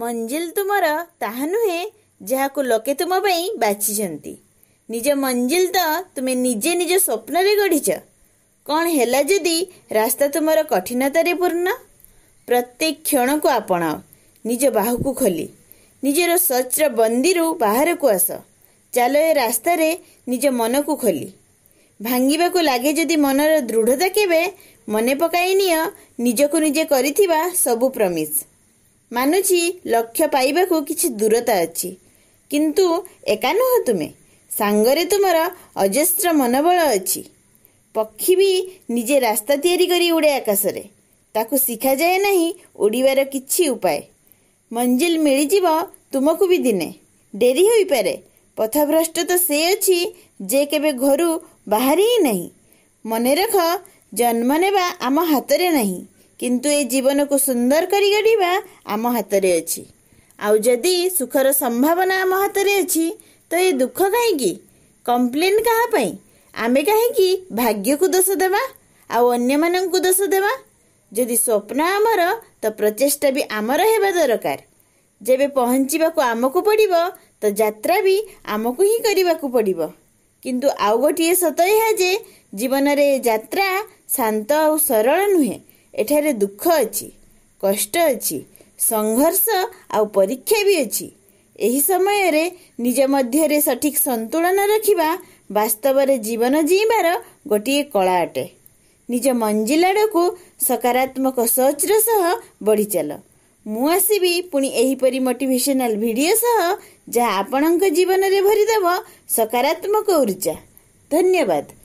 ମଞ୍ଜିଲ ତୁମର ତାହା ନୁହେଁ ଯାହାକୁ ଲୋକେ ତୁମ ପାଇଁ ବାଛିଛନ୍ତି ନିଜ ମଞ୍ଜିଲ ତ ତୁମେ ନିଜେ ନିଜ ସ୍ୱପ୍ନରେ ଗଢ଼ିଛ କ'ଣ ହେଲା ଯଦି ରାସ୍ତା ତୁମର କଠିନତାରେ ପୂର୍ଣ୍ଣ ପ୍ରତ୍ୟେକ କ୍ଷଣକୁ ଆପଣାଅ ନିଜ ବାହୁକୁ ଖୋଲି ନିଜର ସଚ୍ର ବନ୍ଦୀରୁ ବାହାରକୁ ଆସ ଚାଲ ଏ ରାସ୍ତାରେ ନିଜ ମନକୁ ଖୋଲି ଭାଙ୍ଗିବାକୁ ଲାଗେ ଯଦି ମନର ଦୃଢ଼ତା କେବେ ମନେ ପକାଇ ନିଅ ନିଜକୁ ନିଜେ କରିଥିବା ସବୁ ପ୍ରମିଶ ମାନୁଛି ଲକ୍ଷ୍ୟ ପାଇବାକୁ କିଛି ଦୂରତା ଅଛି କିନ୍ତୁ ଏକା ନୁହଁ ତୁମେ ସାଙ୍ଗରେ ତୁମର ଅଜସ୍ର ମନୋବଳ ଅଛି ପକ୍ଷୀ ବି ନିଜେ ରାସ୍ତା ତିଆରି କରି ଉଡ଼େ ଆକାଶରେ ତାକୁ ଶିଖାଯାଏ ନାହିଁ ଉଡ଼ିବାର କିଛି ଉପାୟ ମଞ୍ଜିଲ ମିଳିଯିବ ତୁମକୁ ବି ଦିନେ ଡେରି ହୋଇପାରେ ପଥଭ୍ରଷ୍ଟ ତ ସେ ଅଛି ଯେ କେବେ ଘରୁ ବାହାରି ନାହିଁ ମନେରଖ ଜନ୍ମ ନେବା ଆମ ହାତରେ ନାହିଁ କିନ୍ତୁ ଏ ଜୀବନକୁ ସୁନ୍ଦର କରି ଗଢ଼ିବା ଆମ ହାତରେ ଅଛି ଆଉ ଯଦି ସୁଖର ସମ୍ଭାବନା ଆମ ହାତରେ ଅଛି ତ ଏ ଦୁଃଖ କାହିଁକି କମ୍ପ୍ଲେନ୍ କାହା ପାଇଁ ଆମେ କାହିଁକି ଭାଗ୍ୟକୁ ଦୋଷ ଦେବା ଆଉ ଅନ୍ୟମାନଙ୍କୁ ଦୋଷ ଦେବା ଯଦି ସ୍ୱପ୍ନ ଆମର ତ ପ୍ରଚେଷ୍ଟା ବି ଆମର ହେବା ଦରକାର ଯେବେ ପହଞ୍ଚିବାକୁ ଆମକୁ ପଡ଼ିବ ତ ଯାତ୍ରା ବି ଆମକୁ ହିଁ କରିବାକୁ ପଡ଼ିବ କିନ୍ତୁ ଆଉ ଗୋଟିଏ ସତ ଏହା ଯେ ଜୀବନରେ ଏ ଯାତ୍ରା ଶାନ୍ତ ଆଉ ସରଳ ନୁହେଁ ଏଠାରେ ଦୁଃଖ ଅଛି କଷ୍ଟ ଅଛି ସଂଘର୍ଷ ଆଉ ପରୀକ୍ଷା ବି ଅଛି ଏହି ସମୟରେ ନିଜ ମଧ୍ୟରେ ସଠିକ୍ ସନ୍ତୁଳନ ରଖିବା ବାସ୍ତବରେ ଜୀବନ ଜିଇଁବାର ଗୋଟିଏ କଳା ଅଟେ ନିଜ ମଞ୍ଜିଲ ଆଡ଼କୁ ସକାରାତ୍ମକ ସୋଚର ସହ ବଢ଼ିଚାଲ ମୁଁ ଆସିବି ପୁଣି ଏହିପରି ମୋଟିଭେସନାଲ୍ ଭିଡ଼ିଓ ସହ ଯାହା ଆପଣଙ୍କ ଜୀବନରେ ଭରିଦେବ ସକାରାତ୍ମକ ଉର୍ଜା ଧନ୍ୟବାଦ